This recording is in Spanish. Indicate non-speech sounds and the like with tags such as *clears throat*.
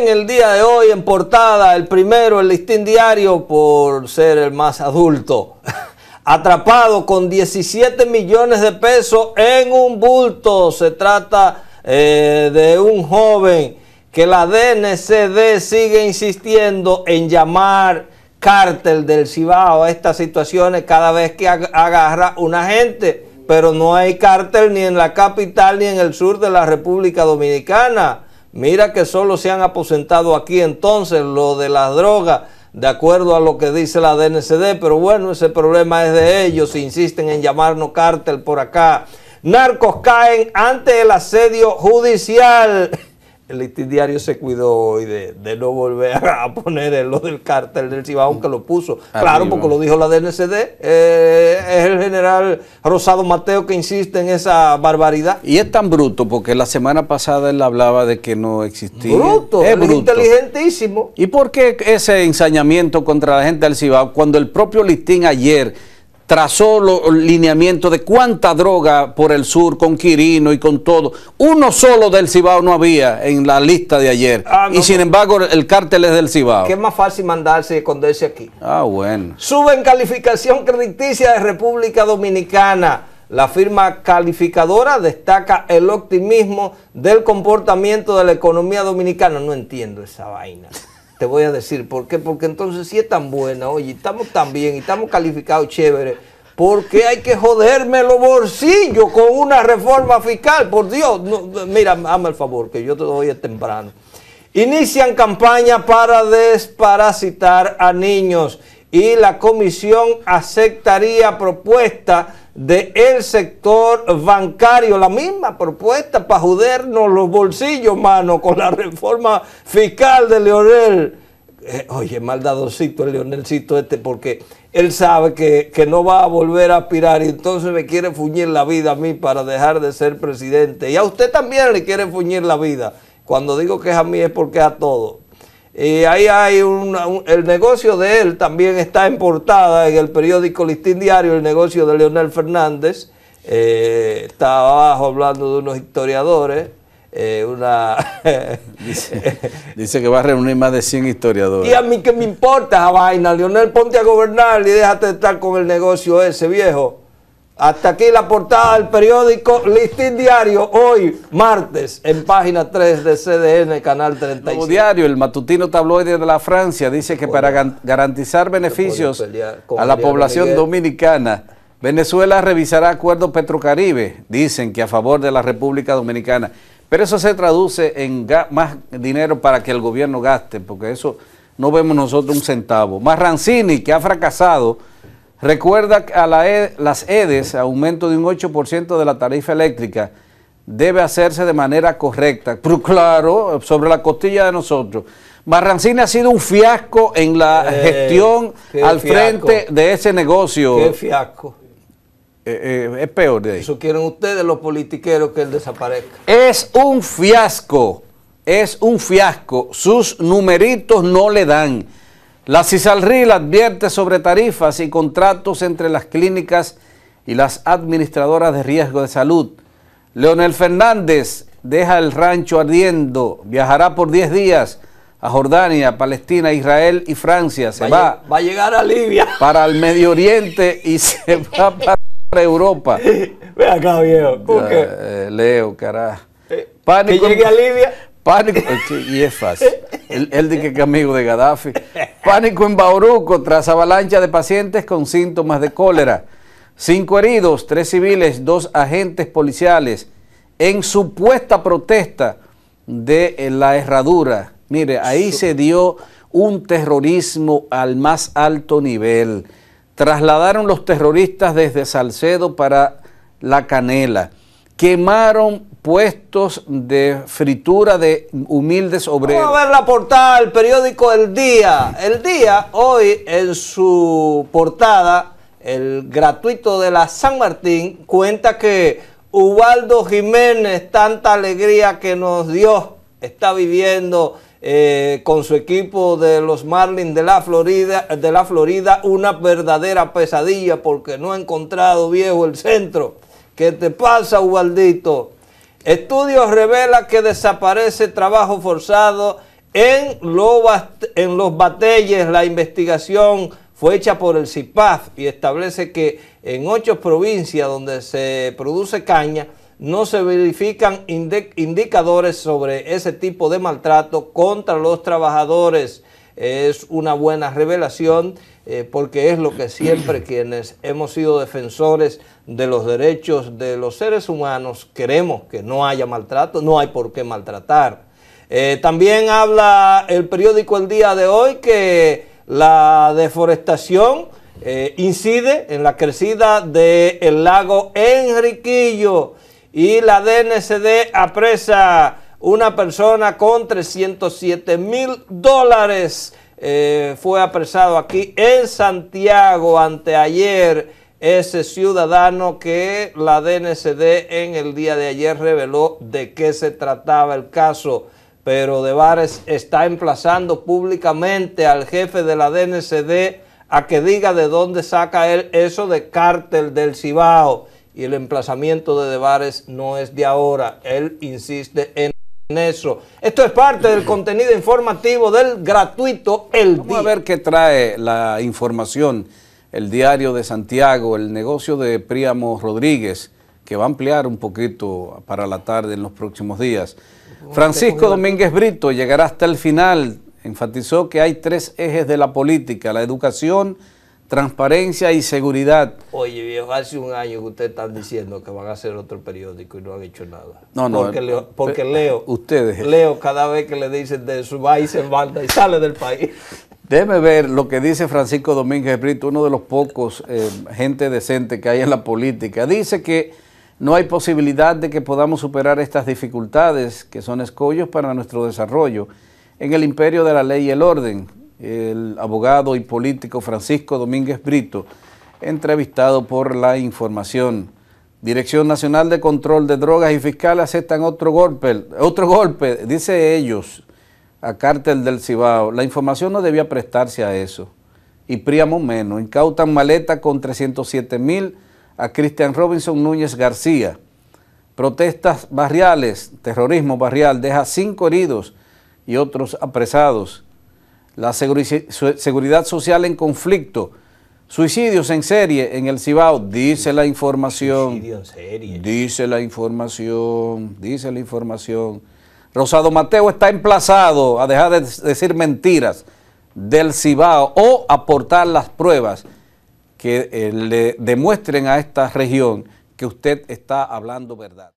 en el día de hoy en portada, el primero, el listín diario, por ser el más adulto. *laughs* Atrapado con 17 millones de pesos en un bulto. Se trata eh, de un joven que la DNCD sigue insistiendo en llamar cártel del Cibao a estas situaciones cada vez que agarra una gente, Pero no hay cártel ni en la capital ni en el sur de la República Dominicana. Mira que solo se han aposentado aquí entonces lo de las drogas, de acuerdo a lo que dice la DNCD, pero bueno, ese problema es de ellos, insisten en llamarnos cártel por acá. Narcos caen ante el asedio judicial. *laughs* el Listín Diario se cuidó hoy de, no volver a *laughs* poner lo del cártel del Cibao, aunque lo puso. Claro, porque lo dijo la DNCD. Eh, es el general Rosado Mateo que insiste en esa barbaridad. Y es tan bruto, porque la semana pasada él hablaba de que no existía. Bruto, es inteligentísimo. ¿Y por qué ese ensañamiento contra la gente del Cibao cuando el propio Listín ayer trazó el lineamiento de cuánta droga por el sur, con Quirino y con todo. Uno solo del Cibao no había en la lista de ayer. Ah, y sin embargo, el cártel es del Cibao. Que es más fácil mandarse y esconderse aquí. Ah, bueno. Suben calificación crediticia de República Dominicana. La firma calificadora destaca el optimismo del comportamiento de la economía dominicana. No entiendo esa vaina. Te voy a decir por qué. Porque entonces si es tan buena, oye, estamos tan bien y estamos calificados chévere. ¿Por qué hay que joderme los bolsillos con una reforma fiscal? Por Dios, mira, hazme el favor, que yo te doy es temprano. Inician campaña para desparasitar a niños y la comisión aceptaría propuesta del el sector bancario. La misma propuesta para jodernos los bolsillos, mano, con la reforma fiscal de Leonel. Eh, oye, mal el Leonelcito este, porque él sabe que, no va a volver a aspirar y entonces me quiere fuñir la vida a mí para dejar de ser presidente. Y a usted también le quiere fuñir la vida. Cuando digo que es a mí es porque es a todos. Y ahí hay un, el negocio de él también está en portada en el periódico Listín Diario, el negocio de Leonel Fernández. Eh, está abajo hablando de unos historiadores. Eh, una *laughs* dice, dice, que va a reunir más de 100 historiadores. Y a mí que me importa esa vaina, Leonel, ponte a gobernar y déjate estar con el negocio ese viejo. Hasta aquí la portada del periódico Listín Diario, hoy, martes, en página 3 de CDN, canal 36. diario, el matutino tabloide de la Francia, dice que para garantizar beneficios a la población dominicana, Venezuela revisará acuerdo petrocaribe, dicen que a favor de la República Dominicana. Pero eso se traduce en más dinero para que el gobierno gaste, porque eso no vemos nosotros un centavo. Más Rancini que ha fracasado Recuerda que a la e, las EDES, aumento de un 8% de la tarifa eléctrica, debe hacerse de manera correcta. claro, sobre la costilla de nosotros. Barrancini ha sido un fiasco en la eh, gestión al frente de ese negocio. Qué fiasco. Eh, eh, es peor de ahí. Eso quieren ustedes los politiqueros que él desaparezca. Es un fiasco, es un fiasco. Sus numeritos no le dan. La CISALRIL advierte sobre tarifas y contratos entre las clínicas y las administradoras de riesgo de salud. Leonel Fernández deja el rancho ardiendo, viajará por 10 días a Jordania, Palestina, Israel y Francia. Se va, va, a llegar a Libia. *laughs* Para el Medio Oriente y se *laughs* va para Europa. Ve acá, viejo. Eh, Leo, carajo. Eh, que llegue a Libia Pánico, pues, y es fácil. El que amigo de Gaddafi. Pánico en Bauruco tras avalancha de pacientes con síntomas de cólera. Cinco heridos, tres civiles, dos agentes policiales en supuesta protesta de eh, la herradura. Mire, ahí se dio un terrorismo al más alto nivel. Trasladaron los terroristas desde Salcedo para La Canela quemaron puestos de fritura de humildes obreros. Vamos a ver la portada del periódico El Día. El Día, hoy en su portada, el gratuito de la San Martín, cuenta que Ubaldo Jiménez, tanta alegría que nos dio, está viviendo eh, con su equipo de los Marlins de la Florida, de la Florida, una verdadera pesadilla porque no ha encontrado viejo el centro ¿Qué te pasa, Ubaldito? Estudios revelan que desaparece trabajo forzado en, en los batalles. La investigación fue hecha por el CIPAF y establece que en ocho provincias donde se produce caña no se verifican indicadores sobre ese tipo de maltrato contra los trabajadores es una buena revelación eh, porque es lo que siempre *clears throat* quienes hemos sido defensores de los derechos de los seres humanos queremos, que no haya maltrato, no hay por qué maltratar. Eh, también habla el periódico el día de hoy que la deforestación eh, incide en la crecida del lago Enriquillo y la DNCD apresa una persona con 307 mil dólares eh, fue apresado aquí en Santiago anteayer. Ese ciudadano que la DNCD en el día de ayer reveló de qué se trataba el caso pero De Vares está emplazando públicamente al jefe de la DNCD a que diga de dónde saca él eso de cártel del Cibao. Y el emplazamiento de De Vares no es de ahora, él insiste en... Eso. Esto es parte del contenido informativo del gratuito El Vamos a ver qué trae la información. El diario de Santiago, el negocio de Príamo Rodríguez, que va a ampliar un poquito para la tarde en los próximos días. Francisco Domínguez Brito llegará hasta el final. Enfatizó que hay tres ejes de la política, la educación, transparencia y seguridad. Oye, viejo, hace un año que ustedes están diciendo que van a hacer otro periódico y no han hecho nada. No, no. Porque Leo, porque eh, Leo, ustedes. Leo cada vez que le dicen de su país se manda y sale del país. Debe ver lo que dice Francisco Domínguez Brito, uno de los pocos eh, gente decente que hay en la política. Dice que no hay posibilidad de que podamos superar estas dificultades que son escollos para nuestro desarrollo en el imperio de la ley y el orden el abogado y político Francisco Domínguez Brito, entrevistado por La Información. Dirección Nacional de Control de Drogas y Fiscal aceptan otro golpe, otro golpe, dice ellos, a cártel del Cibao. La información no debía prestarse a eso. Y Priamo menos. Incautan maleta con 307 mil a Cristian Robinson Núñez García. Protestas barriales, terrorismo barrial, deja cinco heridos y otros apresados la seguridad social en conflicto, suicidios en serie en el Cibao, dice la información. Dice la información, dice la información. Rosado Mateo está emplazado a dejar de decir mentiras del Cibao o aportar las pruebas que eh, le demuestren a esta región que usted está hablando verdad.